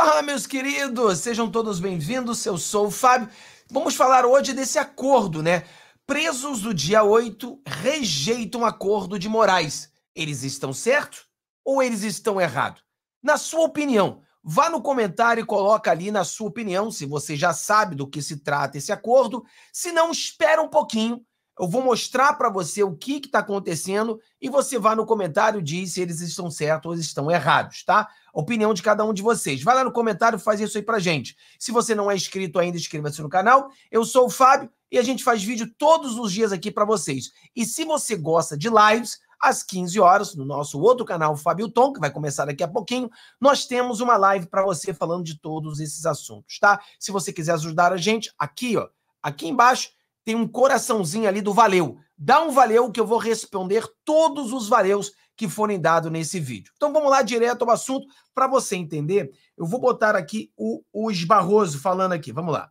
Fala, meus queridos! Sejam todos bem-vindos, eu sou o Fábio. Vamos falar hoje desse acordo, né? Presos do dia 8 rejeitam acordo de Moraes. Eles estão certos ou eles estão errados? Na sua opinião, vá no comentário e coloca ali na sua opinião se você já sabe do que se trata esse acordo. Se não, espera um pouquinho. Eu vou mostrar para você o que está acontecendo e você vá no comentário e diz se eles estão certos ou estão errados, tá? opinião de cada um de vocês. Vai lá no comentário fazer isso aí pra gente. Se você não é inscrito ainda, inscreva-se no canal. Eu sou o Fábio e a gente faz vídeo todos os dias aqui para vocês. E se você gosta de lives, às 15 horas, no nosso outro canal, Fábio Tom, que vai começar daqui a pouquinho, nós temos uma live para você falando de todos esses assuntos, tá? Se você quiser ajudar a gente, aqui, ó, aqui embaixo tem um coraçãozinho ali do valeu. Dá um valeu que eu vou responder todos os valeus que forem dados nesse vídeo. Então vamos lá direto ao assunto. Para você entender, eu vou botar aqui o, o Esbarroso falando aqui. Vamos lá.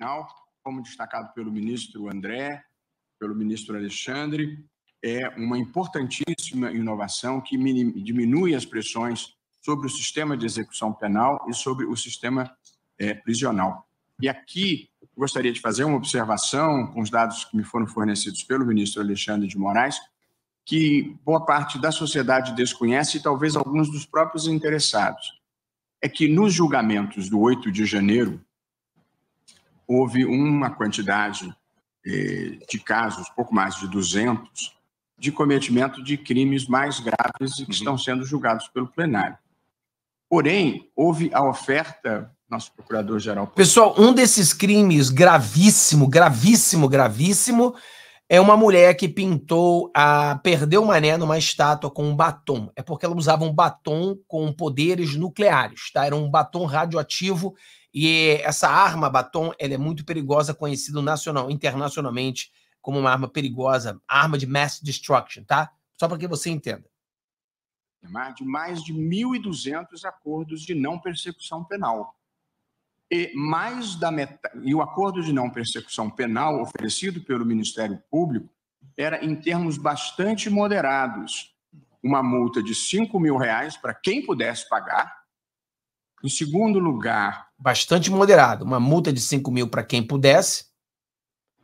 Não, como destacado pelo ministro André, pelo ministro Alexandre, é uma importantíssima inovação que diminui as pressões sobre o sistema de execução penal e sobre o sistema é, prisional. E aqui gostaria de fazer uma observação com os dados que me foram fornecidos pelo ministro Alexandre de Moraes, que boa parte da sociedade desconhece e talvez alguns dos próprios interessados, é que nos julgamentos do 8 de janeiro houve uma quantidade eh, de casos, pouco mais de 200, de cometimento de crimes mais graves e que uhum. estão sendo julgados pelo plenário. Porém, houve a oferta, nosso procurador-geral. Pessoal, um desses crimes gravíssimo, gravíssimo, gravíssimo é uma mulher que pintou a Perdeu Mané numa estátua com um batom. É porque ela usava um batom com poderes nucleares, tá? Era um batom radioativo e essa arma batom, ela é muito perigosa, conhecida nacional, internacionalmente como uma arma perigosa, arma de mass destruction, tá? Só para que você entenda. É de mais de 1.200 acordos de não persecução penal e mais da metade, e o acordo de não persecução penal oferecido pelo Ministério Público era em termos bastante moderados, uma multa de 5 mil reais para quem pudesse pagar. Em segundo lugar, bastante moderado, uma multa de 5 mil para quem pudesse.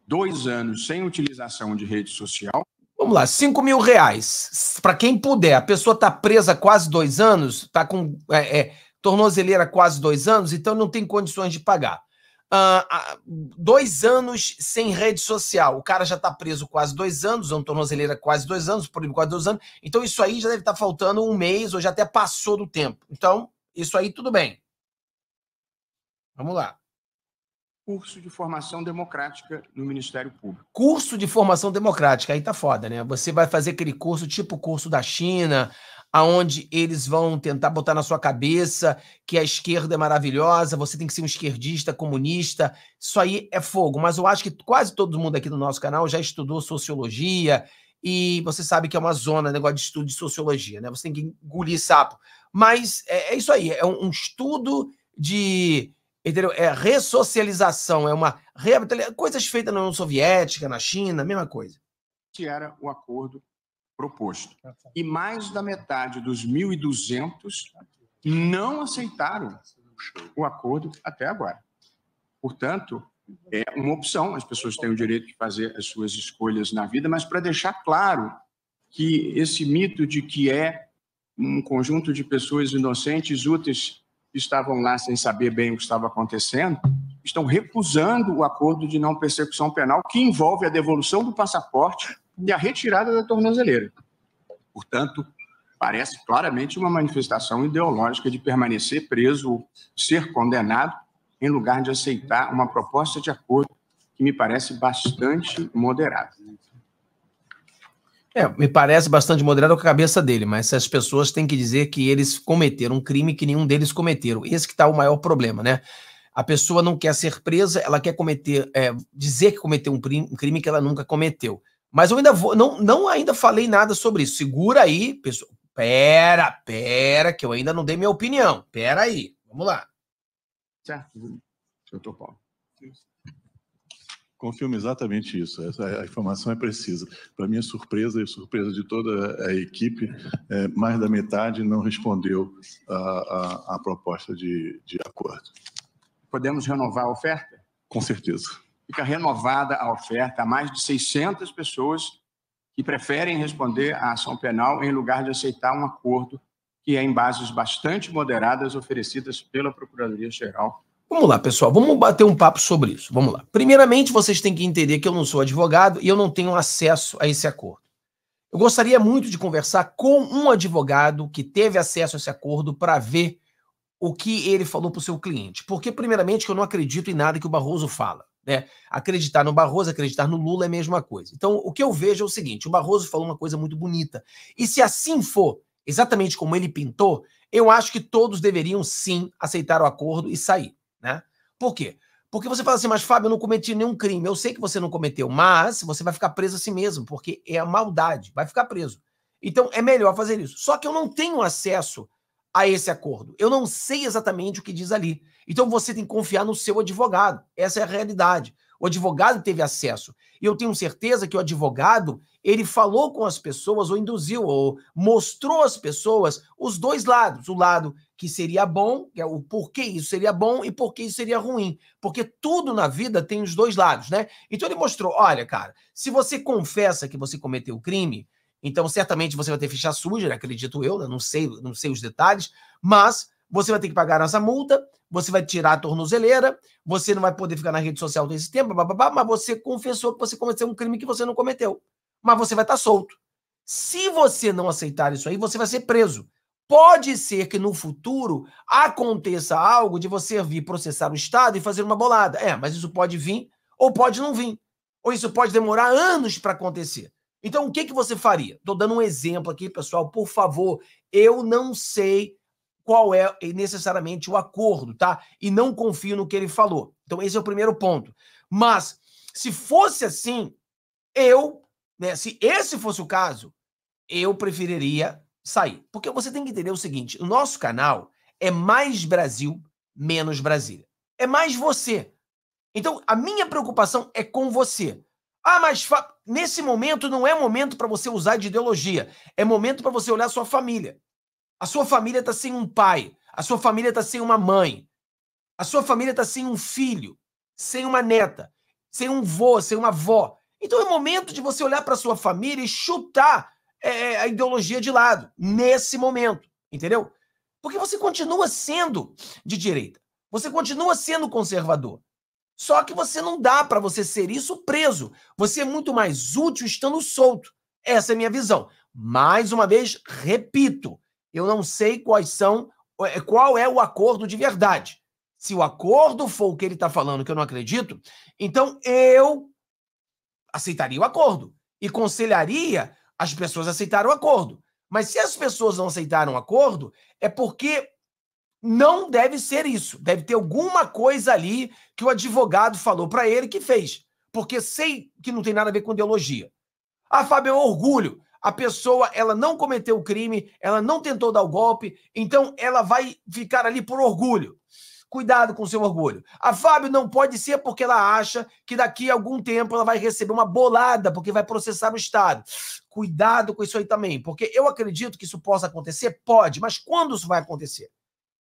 Dois anos sem utilização de rede social. Vamos lá, 5 mil reais. Para quem puder, a pessoa está presa quase dois anos, está com é, é, tornozeleira quase dois anos, então não tem condições de pagar. Uh, dois anos sem rede social. O cara já está preso quase dois anos, é um tornozeleira quase dois anos, por quase dois anos. Então, isso aí já deve estar tá faltando um mês ou já até passou do tempo. Então, isso aí tudo bem. Vamos lá curso de formação democrática no Ministério Público. Curso de formação democrática, aí tá foda, né? Você vai fazer aquele curso tipo o curso da China, aonde eles vão tentar botar na sua cabeça que a esquerda é maravilhosa, você tem que ser um esquerdista, comunista. Isso aí é fogo, mas eu acho que quase todo mundo aqui no nosso canal já estudou sociologia e você sabe que é uma zona, negócio de estudo de sociologia, né? Você tem que engolir sapo. Mas é, é isso aí, é um, um estudo de Entendeu? É ressocialização, é uma reabilitação. Coisas feitas na União Soviética, na China, mesma coisa. Que era o acordo proposto. Tá e mais da metade dos 1.200 não aceitaram o acordo até agora. Portanto, é uma opção, as pessoas têm o direito de fazer as suas escolhas na vida, mas para deixar claro que esse mito de que é um conjunto de pessoas inocentes, úteis estavam lá sem saber bem o que estava acontecendo, estão recusando o acordo de não persecução penal, que envolve a devolução do passaporte e a retirada da tornozeleira. Portanto, parece claramente uma manifestação ideológica de permanecer preso ser condenado, em lugar de aceitar uma proposta de acordo que me parece bastante moderada. É, me parece bastante moderado com a cabeça dele, mas as pessoas têm que dizer que eles cometeram um crime que nenhum deles cometeram. Esse que está o maior problema, né? A pessoa não quer ser presa, ela quer cometer, é, dizer que cometeu um crime, que ela nunca cometeu. Mas eu ainda vou, não, não ainda falei nada sobre isso. Segura aí, pessoal. Pera, pera, que eu ainda não dei minha opinião. Pera aí, vamos lá. Certo, tô Paulo confirma exatamente isso. Essa, a informação é precisa. Para minha surpresa e surpresa de toda a equipe, é, mais da metade não respondeu à proposta de, de acordo. Podemos renovar a oferta? Com certeza. Fica renovada a oferta a mais de 600 pessoas que preferem responder à ação penal em lugar de aceitar um acordo que é em bases bastante moderadas oferecidas pela Procuradoria-Geral Vamos lá, pessoal, vamos bater um papo sobre isso. Vamos lá. Primeiramente, vocês têm que entender que eu não sou advogado e eu não tenho acesso a esse acordo. Eu gostaria muito de conversar com um advogado que teve acesso a esse acordo para ver o que ele falou para o seu cliente. Porque, primeiramente, eu não acredito em nada que o Barroso fala. Né? Acreditar no Barroso, acreditar no Lula é a mesma coisa. Então, o que eu vejo é o seguinte: o Barroso falou uma coisa muito bonita. E se assim for, exatamente como ele pintou, eu acho que todos deveriam sim aceitar o acordo e sair. Né? Por quê? Porque você fala assim, mas Fábio, eu não cometi nenhum crime. Eu sei que você não cometeu, mas você vai ficar preso a si mesmo, porque é a maldade, vai ficar preso. Então é melhor fazer isso. Só que eu não tenho acesso a esse acordo. Eu não sei exatamente o que diz ali. Então você tem que confiar no seu advogado. Essa é a realidade. O advogado teve acesso. E eu tenho certeza que o advogado, ele falou com as pessoas, ou induziu, ou mostrou às pessoas os dois lados. O lado que seria bom, que é o porquê isso seria bom e porquê isso seria ruim. Porque tudo na vida tem os dois lados, né? Então ele mostrou: olha, cara, se você confessa que você cometeu o crime, então certamente você vai ter ficha suja, acredito eu, né? não sei, não sei os detalhes, mas você vai ter que pagar essa multa, você vai tirar a tornozeleira, você não vai poder ficar na rede social todo esse tempo, blá, mas você confessou que você cometeu um crime que você não cometeu. Mas você vai estar tá solto. Se você não aceitar isso aí, você vai ser preso. Pode ser que no futuro aconteça algo de você vir processar o Estado e fazer uma bolada. É, mas isso pode vir ou pode não vir. Ou isso pode demorar anos para acontecer. Então, o que, que você faria? Estou dando um exemplo aqui, pessoal. Por favor, eu não sei qual é necessariamente o acordo, tá? E não confio no que ele falou. Então, esse é o primeiro ponto. Mas, se fosse assim, eu, né, se esse fosse o caso, eu preferiria sair. Porque você tem que entender o seguinte: o nosso canal é mais Brasil, menos Brasília. É mais você. Então, a minha preocupação é com você. Ah, mas nesse momento não é momento para você usar de ideologia. É momento para você olhar sua família. A sua família está sem um pai. A sua família está sem uma mãe. A sua família está sem um filho, sem uma neta, sem um vô, sem uma avó. Então é momento de você olhar para sua família e chutar é, é, a ideologia de lado, nesse momento, entendeu? Porque você continua sendo de direita, você continua sendo conservador. Só que você não dá para você ser isso preso. Você é muito mais útil estando solto. Essa é a minha visão. Mais uma vez, repito, eu não sei quais são, é, é, qual é o acordo de verdade. Se o acordo for o que ele está falando, que eu não acredito, então eu aceitaria o acordo e conselharia as pessoas a aceitarem o acordo. Mas se as pessoas não aceitaram o acordo, é porque não deve ser isso. Deve ter alguma coisa ali que o advogado falou para ele que fez. Porque sei que não tem nada a ver com ideologia. Ah, Fábio, é orgulho a pessoa ela não cometeu o crime, ela não tentou dar o golpe, então ela vai ficar ali por orgulho. Cuidado com seu orgulho. A Fábio não pode ser porque ela acha que daqui a algum tempo ela vai receber uma bolada porque vai processar o Estado. Cuidado com isso aí também, porque eu acredito que isso possa acontecer, pode, mas quando isso vai acontecer?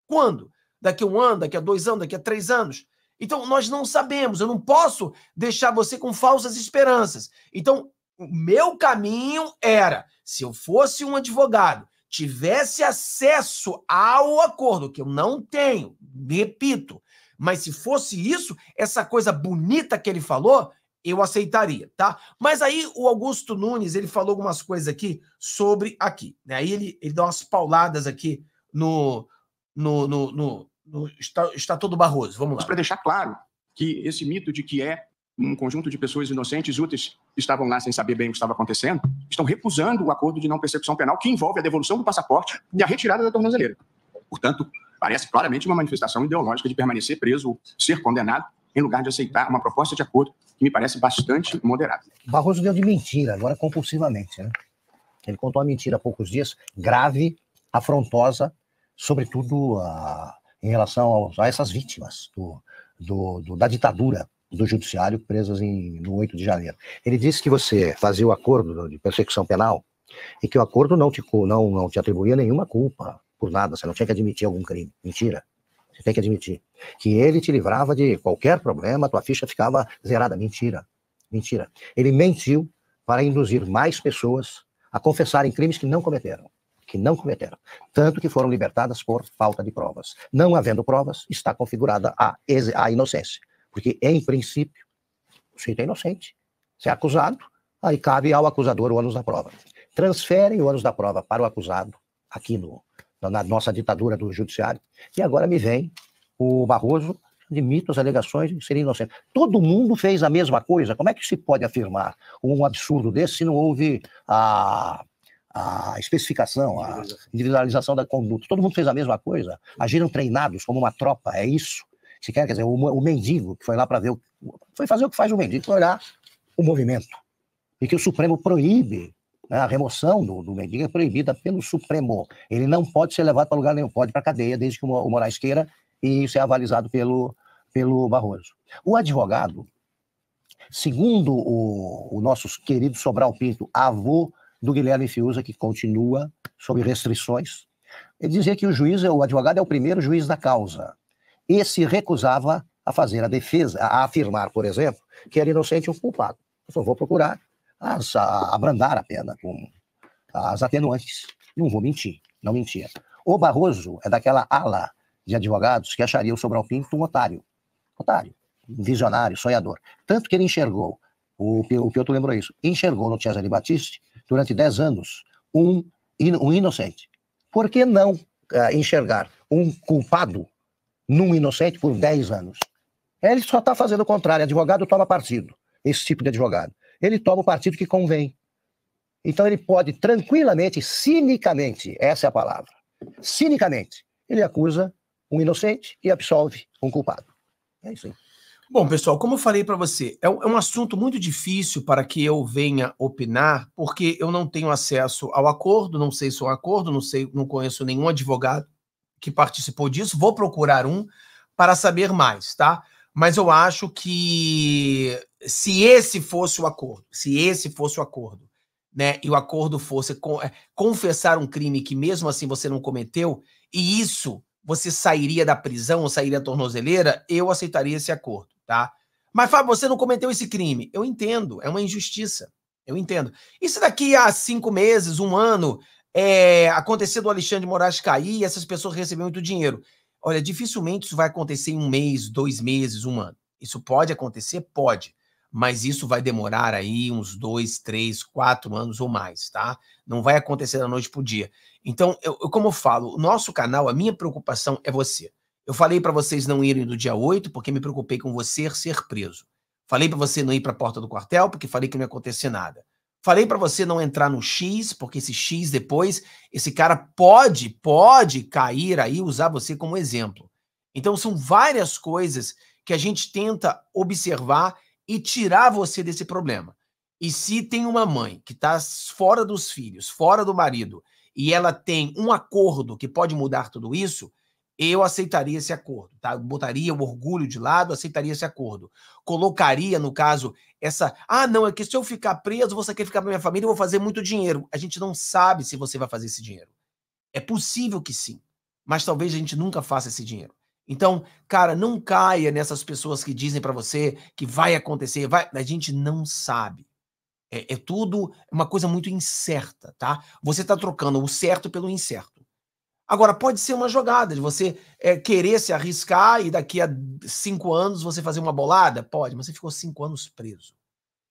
Quando? Daqui a um ano, daqui a dois anos, daqui a três anos? Então, nós não sabemos, eu não posso deixar você com falsas esperanças. Então, o meu caminho era, se eu fosse um advogado, tivesse acesso ao acordo, que eu não tenho, repito, mas se fosse isso, essa coisa bonita que ele falou, eu aceitaria, tá? Mas aí o Augusto Nunes, ele falou algumas coisas aqui sobre aqui, né? Aí ele, ele dá umas pauladas aqui no, no, no, no, no Barroso, vamos lá. Para deixar claro que esse mito de que é um conjunto de pessoas inocentes, úteis estavam lá sem saber bem o que estava acontecendo, estão recusando o acordo de não persecução penal que envolve a devolução do passaporte e a retirada da tornozeleira. Portanto, parece claramente uma manifestação ideológica de permanecer preso ou ser condenado em lugar de aceitar uma proposta de acordo que me parece bastante moderada. Barroso deu de mentira, agora compulsivamente. Né? Ele contou uma mentira há poucos dias, grave, afrontosa, sobretudo a, ah, em relação aos, a essas vítimas do, do, do, da ditadura do judiciário presas em, no 8 de janeiro. Ele disse que você fazia o acordo de persecução penal e que o acordo não te, não, não te atribuía nenhuma culpa por nada, você não tinha que admitir algum crime. Mentira. Você tem que admitir. Que ele te livrava de qualquer problema, tua ficha ficava zerada. Mentira. Mentira. Ele mentiu para induzir mais pessoas a confessarem crimes que não cometeram. Que não cometeram. Tanto que foram libertadas por falta de provas. Não havendo provas, está configurada a, a inocência. Porque, é, em princípio, o sujeito é inocente. Se é acusado, aí cabe ao acusador o ônus da prova. Transferem o ônus da prova para o acusado, aqui no, na nossa ditadura do judiciário. E agora me vem o Barroso admito as alegações de ser inocente. Todo mundo fez a mesma coisa. Como é que se pode afirmar um absurdo desse se não houve a, a especificação, a individualização da conduta? Todo mundo fez a mesma coisa. Agiram treinados como uma tropa, é isso sequer, quer dizer, o, o mendigo que foi lá para ver, o, foi fazer o que faz o mendigo, foi olhar o movimento. E que o Supremo proíbe, né, a remoção do, do mendigo é proibida pelo Supremo. Ele não pode ser levado para lugar nenhum, pode para cadeia, desde que o, o Moraes queira, e isso é avalizado pelo, pelo Barroso. O advogado, segundo o, o nosso querido Sobral Pinto, avô do Guilherme Fiuza, que continua sob restrições, ele dizia que o juiz, é, o advogado é o primeiro juiz da causa e se recusava a fazer a defesa, a afirmar, por exemplo, que era inocente ou culpado. Eu só vou procurar as, a, abrandar a pena com as atenuantes. Não vou mentir, não mentia. O Barroso é daquela ala de advogados que acharia o Sobral Pinto um otário. Otário, visionário, sonhador. Tanto que ele enxergou, o, o Piotr lembrou isso, enxergou no Cesare Batiste, durante 10 anos, um, um inocente. Por que não uh, enxergar um culpado num inocente por 10 anos. Ele só está fazendo o contrário. Advogado toma partido, esse tipo de advogado. Ele toma o partido que convém. Então ele pode tranquilamente, cinicamente, essa é a palavra, cinicamente, ele acusa um inocente e absolve um culpado. É isso aí. Bom, pessoal, como eu falei para você, é, é um assunto muito difícil para que eu venha opinar, porque eu não tenho acesso ao acordo, não sei se é um acordo, não sei, não conheço nenhum advogado que participou disso, vou procurar um para saber mais, tá? Mas eu acho que se esse fosse o acordo, se esse fosse o acordo, né, e o acordo fosse é, confessar um crime que mesmo assim você não cometeu, e isso você sairia da prisão ou sairia da tornozeleira, eu aceitaria esse acordo, tá? Mas, Fábio, você não cometeu esse crime. Eu entendo, é uma injustiça. Eu entendo. Isso daqui a cinco meses, um ano, é, acontecer do Alexandre de Moraes cair e essas pessoas receberem muito dinheiro. Olha, dificilmente isso vai acontecer em um mês, dois meses, um ano. Isso pode acontecer? Pode. Mas isso vai demorar aí uns dois, três, quatro anos ou mais, tá? Não vai acontecer da noite para o dia. Então, eu, eu, como eu falo, o nosso canal, a minha preocupação é você. Eu falei para vocês não irem do dia 8 porque me preocupei com você ser preso. Falei para você não ir para a porta do quartel porque falei que não ia acontecer nada. Falei para você não entrar no X, porque esse X depois, esse cara pode, pode cair aí, usar você como exemplo. Então são várias coisas que a gente tenta observar e tirar você desse problema. E se tem uma mãe que está fora dos filhos, fora do marido, e ela tem um acordo que pode mudar tudo isso, eu aceitaria esse acordo, tá? Botaria o orgulho de lado, aceitaria esse acordo. Colocaria, no caso, essa. Ah, não, é que se eu ficar preso, você quer ficar pra minha família, eu vou fazer muito dinheiro. A gente não sabe se você vai fazer esse dinheiro. É possível que sim, mas talvez a gente nunca faça esse dinheiro. Então, cara, não caia nessas pessoas que dizem para você que vai acontecer, vai. A gente não sabe. É, é tudo uma coisa muito incerta, tá? Você está trocando o certo pelo incerto. Agora, pode ser uma jogada de você é, querer se arriscar e daqui a cinco anos você fazer uma bolada? Pode, mas você ficou cinco anos preso.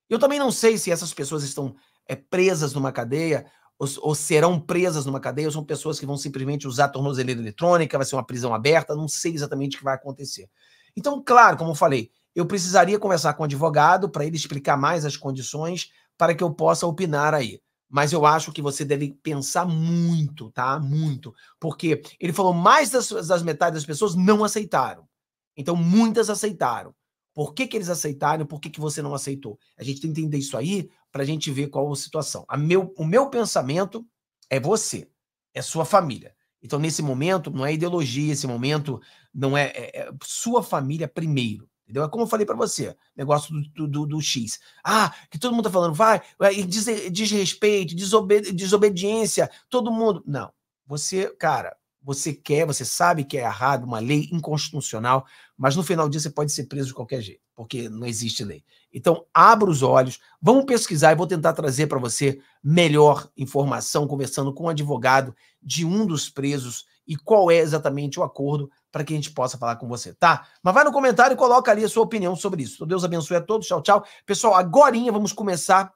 Eu também não sei se essas pessoas estão é, presas numa cadeia ou, ou, serão presas numa cadeia ou são pessoas que vão simplesmente usar tornozeleira eletrônica, vai ser uma prisão aberta, não sei exatamente o que vai acontecer. Então, claro, como eu falei, eu precisaria conversar com o advogado para ele explicar mais as condições para que eu possa opinar aí mas eu acho que você deve pensar muito, tá? Muito. Porque ele falou mais das, das das pessoas não aceitaram. Então, muitas aceitaram. Por que, que eles aceitaram? Por que, que você não aceitou? A gente tem que entender isso aí para a gente ver qual a situação. A meu, o meu pensamento é você, é sua família. Então, nesse momento, não é ideologia, esse momento não é, é, é sua família primeiro. Entendeu? É como eu falei para você, negócio do, do, do, X. Ah, que todo mundo tá falando, vai, diz, desrespeito, desobedi desobediência, todo mundo. Não. Você, cara, você quer, você sabe que é errado, uma lei inconstitucional, mas no final do dia você pode ser preso de qualquer jeito, porque não existe lei. Então, abra os olhos, vamos pesquisar e vou tentar trazer para você melhor informação, conversando com um advogado de um dos presos e qual é exatamente o acordo para que a gente possa falar com você, tá? Mas vai no comentário e coloca ali a sua opinião sobre isso. Então, Deus abençoe a todos. Tchau, tchau. Pessoal, agorinha vamos começar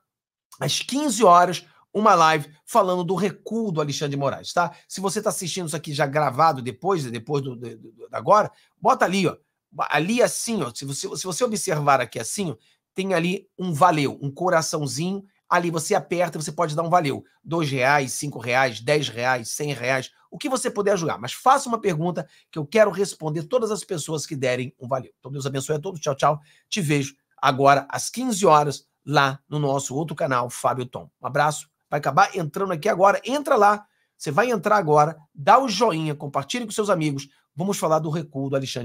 às 15 horas uma live falando do recuo do Alexandre de Moraes, tá? Se você está assistindo isso aqui já gravado depois, depois do, do, do, agora, bota ali, ó. Ali assim, ó. Se você, se você observar aqui assim, ó, tem ali um valeu, um coraçãozinho ali você aperta, você pode dar um valeu. Dois reais, cinco reais, dez reais, cem reais, o que você puder ajudar. Mas faça uma pergunta que eu quero responder todas as pessoas que derem um valeu. Então Deus abençoe a todos. Tchau, tchau. Te vejo agora às 15 horas lá no nosso outro canal, Fábio Tom. Um abraço. Vai acabar entrando aqui agora. Entra lá. Você vai entrar agora, dá o joinha, compartilhe com seus amigos. Vamos falar do recuo do Alexandre